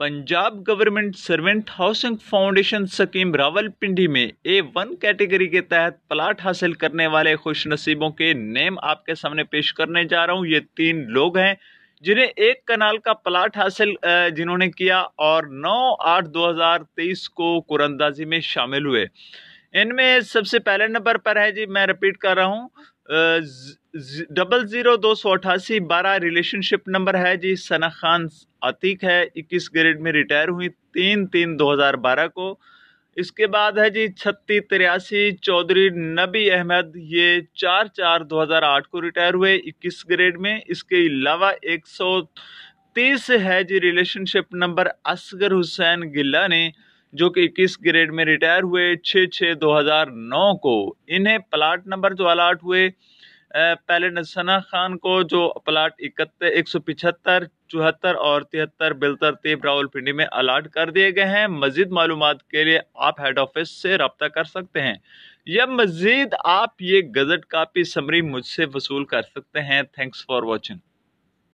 Punjab government servant housing foundation scheme Rawalpindi में A one category के तहत प्लाट हासिल करने वाले खुश नसीबों के नेम आपके सामने पेश करने जा रहा हूं ये तीन लोग हैं जिन्हें एक कनाल का प्लाट हासिल जिन्होंने किया और 9 आठ 2023 को कुरंदाजी में शामिल हुए इनमें सबसे पहले नंबर पर है जी मैं रिपीट कर रहा हूँ डबल ज़ीरो दो सौ अठासी बारह रिलेशनशिप नंबर है जी सना खान आतिक है इक्कीस ग्रेड में रिटायर हुई तीन तीन दो हज़ार बारह को इसके बाद है जी छत्तीस तिरासी चौधरी नबी अहमद ये चार चार दो हज़ार आठ को रिटायर हुए इक्कीस ग्रेड में इसके अलावा एक सौ तीस है जी रिलेशनशिप नंबर असगर हुसैन गिल्ला ने जो कि इक्कीस ग्रेड में रिटायर हुए छः छः दो हज़ार नौ को इन्हें प्लाट नंबर जो अलाट हुए पहले नसना खान को जो प्लाट इकहत्तर एक सौ पिछहत्तर चौहत्तर और तिहत्तर बिलतरतीब रावलपिंडी में अलाट कर दिए गए हैं मजीद मालूम के लिए आप हेड ऑफिस से रबता कर सकते हैं या मजीद आप ये गज़ट कापी समरी मुझसे वसूल कर सकते हैं थैंक्स फॉर वॉचिंग